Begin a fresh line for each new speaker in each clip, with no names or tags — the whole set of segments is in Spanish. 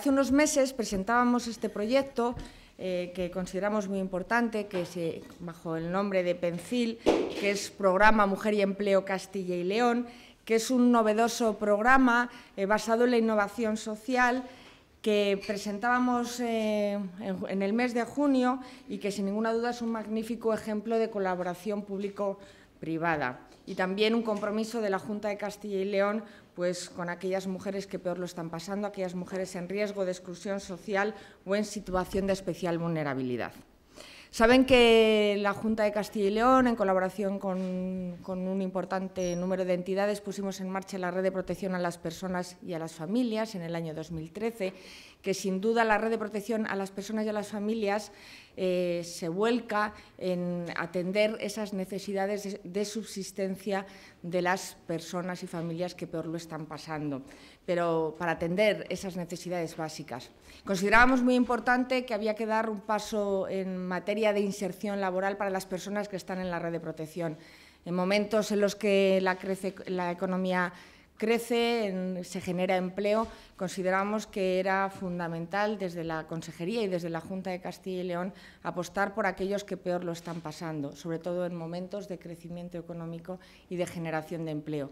Hace unos meses presentábamos este proyecto eh, que consideramos muy importante, que se bajo el nombre de PENCIL, que es Programa Mujer y Empleo Castilla y León, que es un novedoso programa eh, basado en la innovación social que presentábamos eh, en el mes de junio y que sin ninguna duda es un magnífico ejemplo de colaboración público-privada y también un compromiso de la Junta de Castilla y León pues, con aquellas mujeres que peor lo están pasando, aquellas mujeres en riesgo de exclusión social o en situación de especial vulnerabilidad. Saben que la Junta de Castilla y León, en colaboración con, con, un importante número de entidades, pusimos en marcha la red de protección a las personas y a las familias en el año 2013, que sin duda la red de protección a las personas y a las familias eh, se vuelca en atender esas necesidades de, subsistencia de las personas y familias que peor lo están pasando, pero para atender esas necesidades básicas. Considerábamos muy importante que había que dar un paso en materia de inserción laboral para las personas que están en la red de protección. En momentos en los que la, crece, la economía crece, se genera empleo. Consideramos que era fundamental desde la Consejería y desde la Junta de Castilla y León apostar por aquellos que peor lo están pasando, sobre todo en momentos de crecimiento económico y de generación de empleo.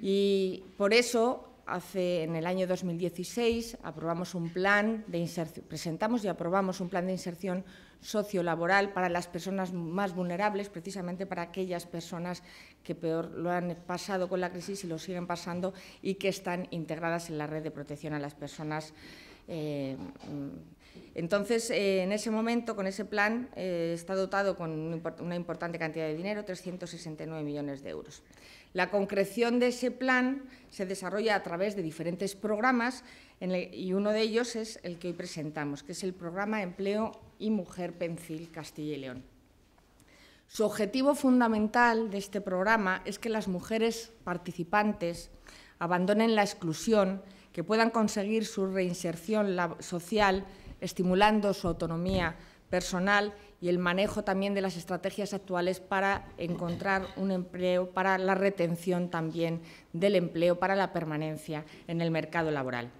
Y por eso hace en el año 2016 aprobamos un plan de presentamos y aprobamos un plan de inserción sociolaboral para las personas más vulnerables, precisamente para aquellas personas que peor lo han pasado con la crisis y lo siguen pasando y que están integradas en la red de protección a las personas eh, entonces, eh, en ese momento, con ese plan, eh, está dotado con una importante cantidad de dinero, 369 millones de euros. La concreción de ese plan se desarrolla a través de diferentes programas y uno de ellos es el que hoy presentamos, que es el programa Empleo y Mujer Pencil Castilla y León. Su objetivo fundamental de este programa es que las mujeres participantes abandonen la exclusión, que puedan conseguir su reinserción social estimulando su autonomía personal y el manejo también de las estrategias actuales para encontrar un empleo, para la retención también del empleo, para la permanencia en el mercado laboral.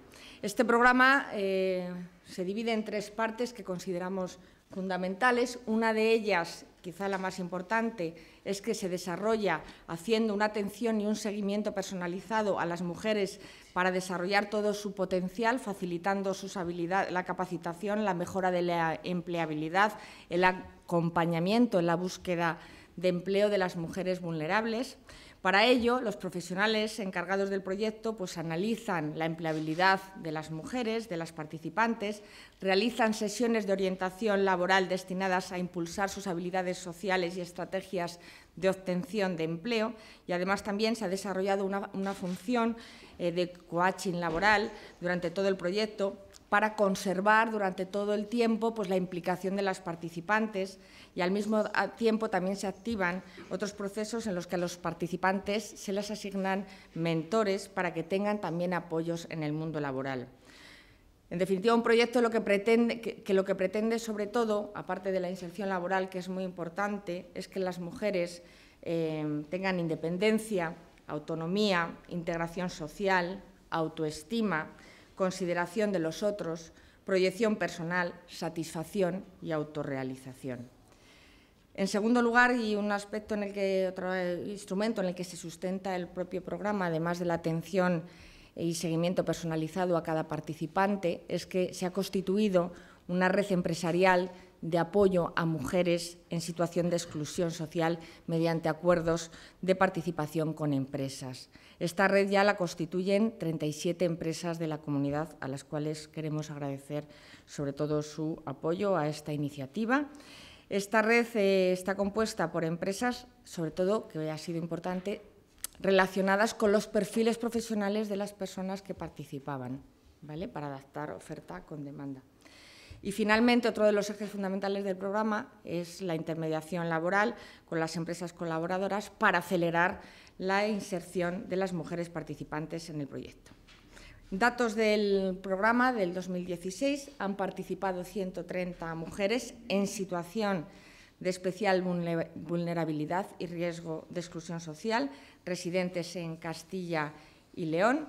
Este programa eh, se divide en tres partes que consideramos fundamentales. Una de ellas quizá la más importante, es que se desarrolla haciendo una atención y un seguimiento personalizado a las mujeres para desarrollar todo su potencial, facilitando sus habilidades, la capacitación, la mejora de la empleabilidad, el acompañamiento en la búsqueda de empleo de las mujeres vulnerables para ello, los profesionales encargados del proyecto pues, analizan la empleabilidad de las mujeres, de las participantes, realizan sesiones de orientación laboral destinadas a impulsar sus habilidades sociales y estrategias de obtención de empleo y además también se ha desarrollado una, función eh, de coaching laboral durante todo el proyecto para conservar durante todo el tiempo pues, la implicación de las participantes y al mismo tiempo también se activan otros procesos en los que a los participantes se les asignan mentores para que tengan también apoyos en el mundo laboral. En definitiva, un proyecto que, lo que pretende sobre todo, aparte de la inserción laboral, que es muy importante, es que las mujeres eh, tengan independencia, autonomía, integración social, autoestima, consideración de los otros, proyección personal, satisfacción y autorrealización. En segundo lugar, y un aspecto en el que otro eh, instrumento en el que se sustenta el propio programa, además de la atención y seguimiento personalizado a cada participante, es que se ha constituido una red empresarial de apoyo a mujeres en situación de exclusión social mediante acuerdos de participación con empresas. Esta red ya la constituyen 37 empresas de la comunidad a las cuales queremos agradecer sobre todo su apoyo a esta iniciativa. Esta red eh, está compuesta por empresas, sobre todo, que ha sido importante, relacionadas con los perfiles profesionales de las personas que participaban, ¿vale? para adaptar oferta con demanda. Y finalmente, otro de los ejes fundamentales del programa es la intermediación laboral con las empresas colaboradoras para acelerar la inserción de las mujeres participantes en el proyecto. Datos del programa del 2016, han participado 130 mujeres en situación de especial vulnerabilidad y riesgo de exclusión social, residentes en Castilla y León,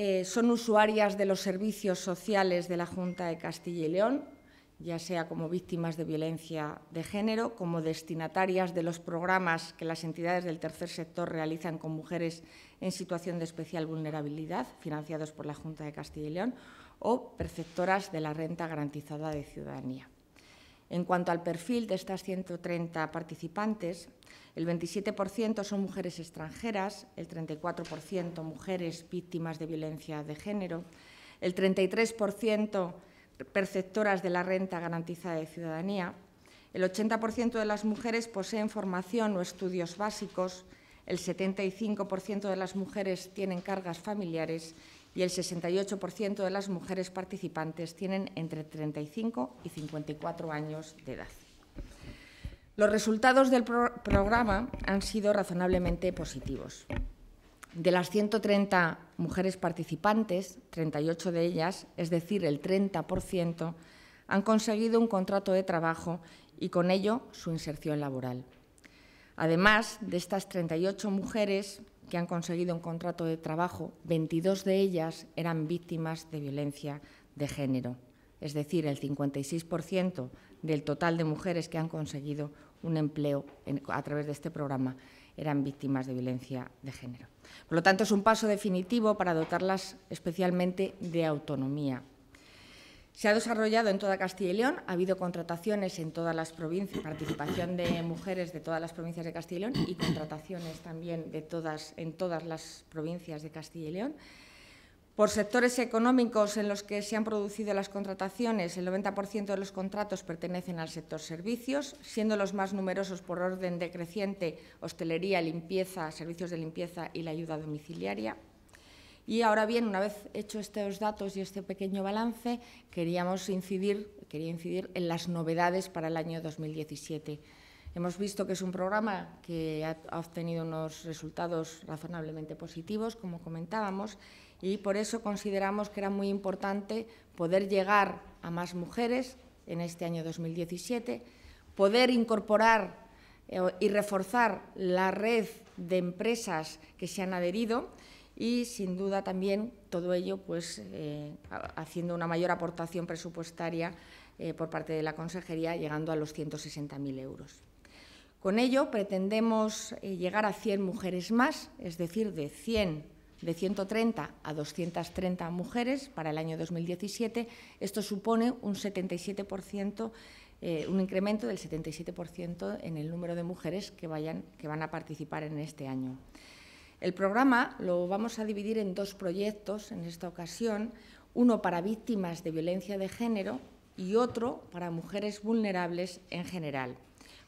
eh, son usuarias de los servicios sociales de la Junta de Castilla y León, ya sea como víctimas de violencia de género, como destinatarias de los programas que las entidades del tercer sector realizan con mujeres en situación de especial vulnerabilidad, financiados por la Junta de Castilla y León, o perceptoras de la renta garantizada de ciudadanía. En cuanto al perfil de estas 130 participantes, el 27% son mujeres extranjeras, el 34% mujeres víctimas de violencia de género, el 33% perceptoras de la renta garantizada de ciudadanía, el 80% de las mujeres poseen formación o estudios básicos, el 75% de las mujeres tienen cargas familiares y el 68% de las mujeres participantes tienen entre 35 y 54 años de edad. Los resultados del programa han sido razonablemente positivos. De las 130 mujeres participantes, 38 de ellas, es decir, el 30%, han conseguido un contrato de trabajo y con ello su inserción laboral. Además, de estas 38 mujeres, que han conseguido un contrato de trabajo, 22 de ellas eran víctimas de violencia de género, es decir, el 56% del total de mujeres que han conseguido un empleo a través de este programa eran víctimas de violencia de género. Por lo tanto, es un paso definitivo para dotarlas especialmente de autonomía se ha desarrollado en toda Castilla y León, ha habido contrataciones en todas las provincias, participación de mujeres de todas las provincias de Castilla y León y contrataciones también de todas, en todas las provincias de Castilla y León. Por sectores económicos en los que se han producido las contrataciones, el 90% de los contratos pertenecen al sector servicios, siendo los más numerosos por orden decreciente hostelería, limpieza, servicios de limpieza y la ayuda domiciliaria. Y ahora bien, una vez hecho estos datos y este pequeño balance, queríamos incidir, quería incidir en las novedades para el año 2017. Hemos visto que es un programa que ha obtenido unos resultados razonablemente positivos, como comentábamos, y por eso consideramos que era muy importante poder llegar a más mujeres en este año 2017, poder incorporar eh, y reforzar la red de empresas que se han adherido y sin duda también todo ello pues eh, haciendo una mayor aportación presupuestaria eh, por parte de la Consejería llegando a los 160.000 euros. Con ello pretendemos eh, llegar a 100 mujeres más, es decir, de 100 de 130 a 230 mujeres para el año 2017. Esto supone un 77%, un incremento del 77% en el número de mujeres que, vayan, que van a participar en este año. El programa lo vamos a dividir en dos proyectos en esta ocasión, uno para víctimas de violencia de género y otro para mujeres vulnerables en general.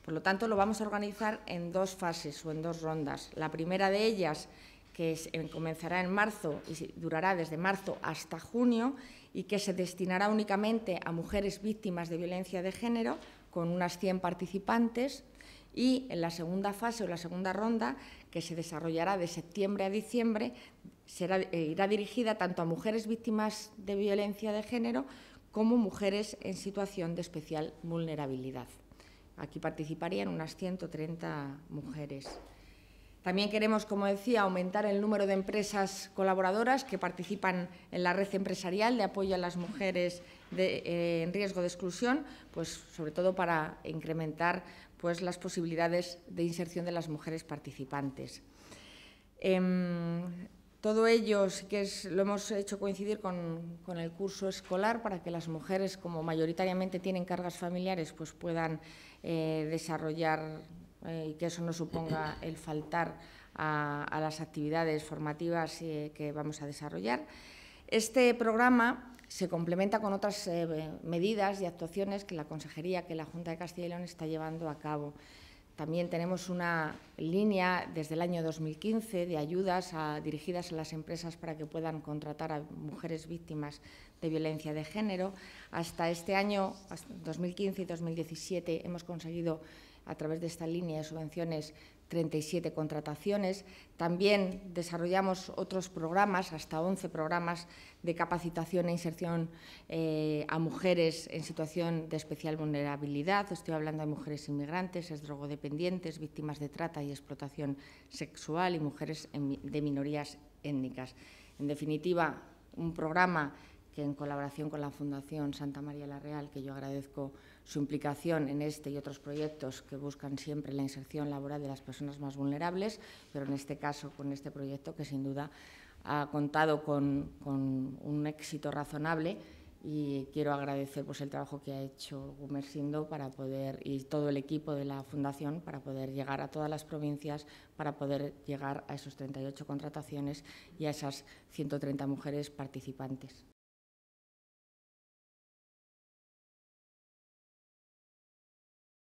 Por lo tanto, lo vamos a organizar en dos fases o en dos rondas. La primera de ellas, que comenzará en marzo y durará desde marzo hasta junio, y que se destinará únicamente a mujeres víctimas de violencia de género, con unas 100 participantes, y en la segunda fase o la segunda ronda que se desarrollará de septiembre a diciembre, será, eh, irá dirigida tanto a mujeres víctimas de violencia de género como mujeres en situación de especial vulnerabilidad. Aquí participarían unas 130 mujeres. También queremos, como decía, aumentar el número de empresas colaboradoras que participan en la red empresarial de apoyo a las mujeres eh, en riesgo de exclusión, pues sobre todo para incrementar pues, las posibilidades de inserción de las mujeres participantes. Em, todo ello que lo hemos hecho coincidir con, el curso escolar para que las mujeres, como mayoritariamente tienen cargas familiares, pues puedan eh, desarrollar eh, y que eso no suponga el faltar a, a las actividades formativas eh, que vamos a desarrollar. Este programa se complementa con otras eh, medidas y actuaciones que la Consejería, que la Junta de Castilla y León está llevando a cabo. También tenemos una línea desde el año 2015 de ayudas dirigidas a las empresas para que puedan contratar a mujeres víctimas de violencia de género. Hasta este año, 2015 y 2017, hemos conseguido a través de esta línea de subvenciones 37 contrataciones. También desarrollamos otros programas, hasta 11 programas de capacitación e inserción eh, a mujeres en situación de especial vulnerabilidad. Estoy hablando de mujeres inmigrantes, drogodependientes, víctimas de trata y explotación sexual y mujeres de minorías étnicas. En definitiva, un programa que en colaboración con la Fundación Santa María la Real, que yo agradezco su implicación en este y otros proyectos que buscan siempre la inserción laboral de las personas más vulnerables, pero en este caso con este proyecto que sin duda ha contado con, un éxito razonable y quiero agradecer pues, el trabajo que ha hecho Gumersindo para poder, y todo el equipo de la Fundación para poder llegar a todas las provincias, para poder llegar a esas 38 contrataciones y a esas 130 mujeres participantes.